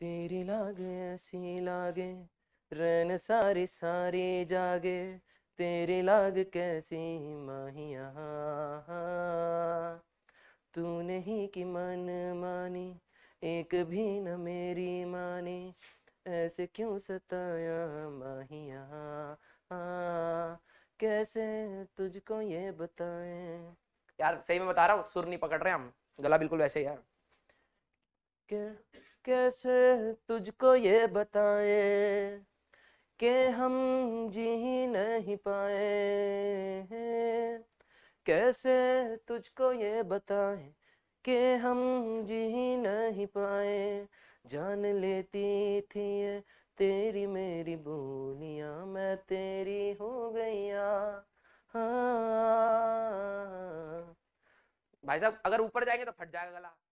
तेरी लागे ऐसी लागे रैन सारी सारी जागे तेरी लाग कैसी माहिया तू नहीं की मन मानी एक भी न मेरी मानी ऐसे क्यों सताया माहिया कैसे तुझको ये बताएं यार सही में बता रहा हूँ सुर नहीं पकड़ रहे हम गला बिल्कुल वैसे ही है के कैसे तुझको ये बताए के हम जी नहीं पाए कैसे तुझको ये बताए के हम जी नहीं पाए जान लेती थी ये तेरी मेरी बोलिया मैं तेरी हो गया हाँ। भाई साहब अगर ऊपर जाएंगे तो फट जाएगा गला